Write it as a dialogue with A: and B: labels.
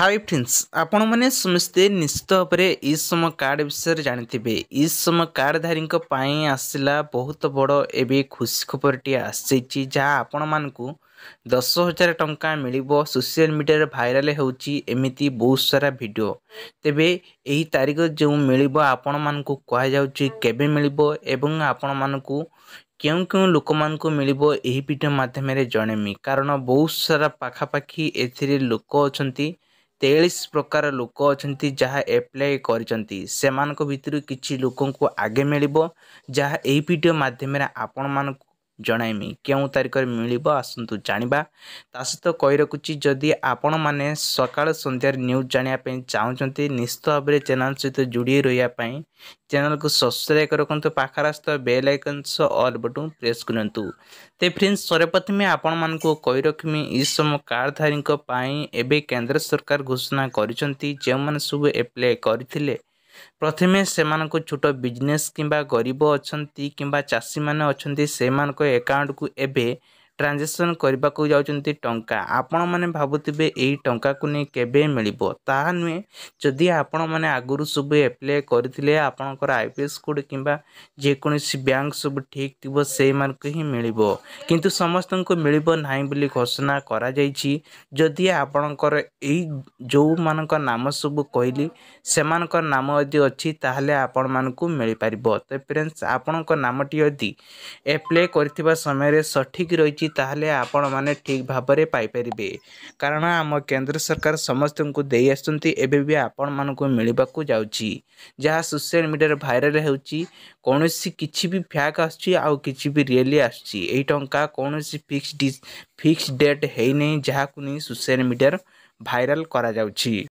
A: high friends ଆପଣମାନେ ସମସ୍ତେ ନିଶ୍ଚିତ ଭାବରେ ଇସମ କାର୍ଡ଼ ବିଷୟରେ ଜାଣିଥିବେ ଇସମ କାର୍ଡ଼ଧାରୀଙ୍କ ପାଇଁ ଆସିଲା ବହୁତ ବଡ଼ ଏବେ ଖୁସି ଖବରଟିଏ ଆସିଛି ଯାହା ଆପଣମାନଙ୍କୁ ଦଶ ହଜାର ଟଙ୍କା ମିଳିବ ସୋସିଆଲ ମିଡ଼ିଆରେ ଭାଇରାଲ୍ ହେଉଛି ଏମିତି ବହୁତ ସାରା ଭିଡ଼ିଓ ତେବେ ଏହି ତାରିଖ ଯେଉଁ ମିଳିବ ଆପଣମାନଙ୍କୁ କୁହାଯାଉଛି କେବେ ମିଳିବ ଏବଂ ଆପଣମାନଙ୍କୁ କେଉଁ କେଉଁ ଲୋକମାନଙ୍କୁ ମିଳିବ ଏହି ଭିଡ଼ିଓ ମାଧ୍ୟମରେ ଜଣେମି କାରଣ ବହୁତ ସାରା ପାଖାପାଖି ଏଥିରେ ଲୋକ ଅଛନ୍ତି ତେଇଶ ପ୍ରକାର ଲୋକ ଅଛନ୍ତି ଯାହା ଆପ୍ଲାଏ କରିଛନ୍ତି ସେମାନଙ୍କ ଭିତରୁ କିଛି ଲୋକଙ୍କୁ ଆଗେ ମିଳିବ ଯାହା ଏହି ଭିଡ଼ିଓ ମାଧ୍ୟମରେ ଆପଣମାନଙ୍କୁ ଜଣାଇମି କେଉଁ ତାରିଖରେ ମିଳିବ ଆସନ୍ତୁ ଜାଣିବା ତା ସହିତ କହି ରଖୁଛି ଯଦି ଆପଣମାନେ ସକାଳ ସନ୍ଧ୍ୟାରେ ନ୍ୟୁଜ୍ ଜାଣିବା ପାଇଁ ଚାହୁଁଛନ୍ତି ନିଶ୍ଚିତ ଭାବରେ ଚ୍ୟାନେଲ୍ ସହିତ ଯୋଡ଼ି ରହିବା ପାଇଁ ଚ୍ୟାନେଲ୍କୁ ସବସ୍କ୍ରାଇବ୍ ରଖନ୍ତୁ ପାଖରେ ଆସୁଥିବା ବେଲ୍ ଆଇକନ୍ ସହ ଅଲ୍ ବଟନ୍ ପ୍ରେସ୍ କରନ୍ତୁ ତେ ଫ୍ରେଣ୍ଡସ୍ ସର୍ବପ୍ରଥମେ ଆପଣମାନଙ୍କୁ କହି ରଖିମି ଇ ସମ କାର୍ଡ଼ଧାରୀଙ୍କ ପାଇଁ ଏବେ କେନ୍ଦ୍ର ସରକାର ଘୋଷଣା କରିଛନ୍ତି ଯେଉଁମାନେ ସବୁ ଆପ୍ଲାଏ କରିଥିଲେ ପ୍ରଥମେ ସେମାନଙ୍କୁ ଛୋଟ ବିଜନେସ୍ କିମ୍ବା ଗରିବ ଅଛନ୍ତି କିମ୍ବା ଚାଷୀମାନେ ଅଛନ୍ତି ସେମାନଙ୍କ ଏକାଉଣ୍ଟକୁ ଏବେ ଟ୍ରାଞ୍ଜାକ୍ସନ୍ କରିବାକୁ ଯାଉଛନ୍ତି ଟଙ୍କା ଆପଣମାନେ ଭାବୁଥିବେ ଏଇ ଟଙ୍କାକୁ ନେଇ କେବେ ମିଳିବ ତାହା ନୁହେଁ ଯଦି ଆପଣମାନେ ଆଗରୁ ସବୁ ଆପ୍ଲାଏ କରିଥିଲେ ଆପଣଙ୍କର ଆଇ ପି ଏସ୍ କୋଡ଼୍ କିମ୍ବା ଯେକୌଣସି ବ୍ୟାଙ୍କ ସବୁ ଠିକ୍ ଥିବ ସେଇମାନଙ୍କୁ ହିଁ ମିଳିବ କିନ୍ତୁ ସମସ୍ତଙ୍କୁ ମିଳିବ ନାହିଁ ବୋଲି ଘୋଷଣା କରାଯାଇଛି ଯଦି ଆପଣଙ୍କର ଏଇ ଯେଉଁମାନଙ୍କ ନାମ ସବୁ କହିଲି ସେମାନଙ୍କ ନାମ ଯଦି ଅଛି ତାହେଲେ ଆପଣମାନଙ୍କୁ ମିଳିପାରିବ ତ ଫ୍ରେଣ୍ଡସ୍ ଆପଣଙ୍କ ନାମଟି ଯଦି ଆପ୍ଲାଏ କରିଥିବା ସମୟରେ ସଠିକ୍ ରହିଛି ताहले आपण माने ठीक भाबरे पाई कारण आम केन्द्र सरकार समस्त को दे आसतंती एबे भी आपण मान को मिलबा सोशल मीडिया भाइराल वायरल कि फैक् आस कि फ्याक आसची आउ भी रियली आसची एई टंका कोनोसी फिक्स फिक्स डेट हेइ नै जहा कुनी सोशल मीडिया भाइराल कर जाउची